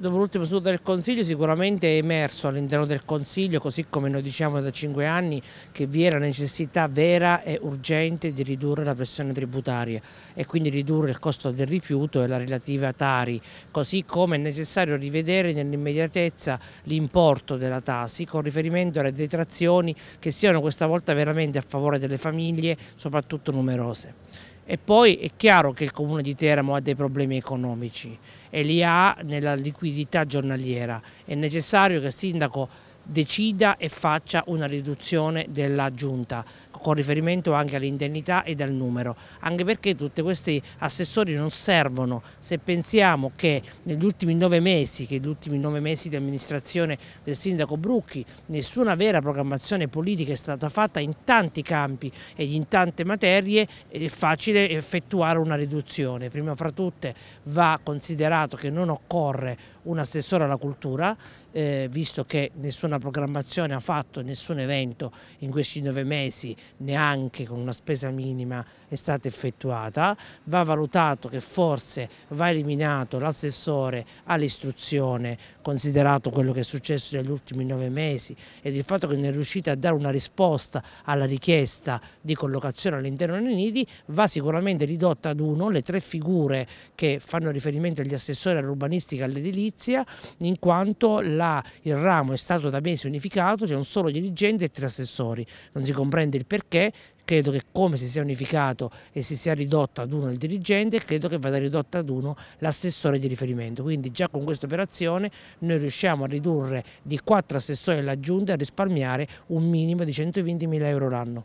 Dopo l'ultimo studio del Consiglio sicuramente è emerso all'interno del Consiglio, così come noi diciamo da cinque anni, che vi era necessità vera e urgente di ridurre la pressione tributaria e quindi ridurre il costo del rifiuto e la relativa Tari, così come è necessario rivedere nell'immediatezza l'importo della Tasi con riferimento alle detrazioni che siano questa volta veramente a favore delle famiglie, soprattutto numerose. E poi è chiaro che il comune di Teramo ha dei problemi economici e li ha nella liquidità giornaliera. È necessario che il sindaco decida e faccia una riduzione della giunta con riferimento anche all'indennità e al numero, anche perché tutti questi assessori non servono se pensiamo che negli ultimi nove mesi, che gli ultimi nove mesi di amministrazione del sindaco Brucchi, nessuna vera programmazione politica è stata fatta in tanti campi e in tante materie, è facile effettuare una riduzione. Prima fra tutte va considerato che non occorre un assessore alla cultura, eh, visto che nessuna nessuna programmazione, ha fatto nessun evento in questi nove mesi, neanche con una spesa minima è stata effettuata, va valutato che forse va eliminato l'assessore all'istruzione, considerato quello che è successo negli ultimi nove mesi ed il fatto che non è riuscita a dare una risposta alla richiesta di collocazione all'interno dei nidi, va sicuramente ridotta ad uno le tre figure che fanno riferimento agli assessori all'urbanistica e all'edilizia, in quanto la, il ramo è stato da mese unificato c'è un solo dirigente e tre assessori. Non si comprende il perché, credo che come si sia unificato e si sia ridotto ad uno il dirigente, credo che vada ridotto ad uno l'assessore di riferimento. Quindi già con questa operazione noi riusciamo a ridurre di quattro assessori alla Giunta e a risparmiare un minimo di 120 mila euro l'anno.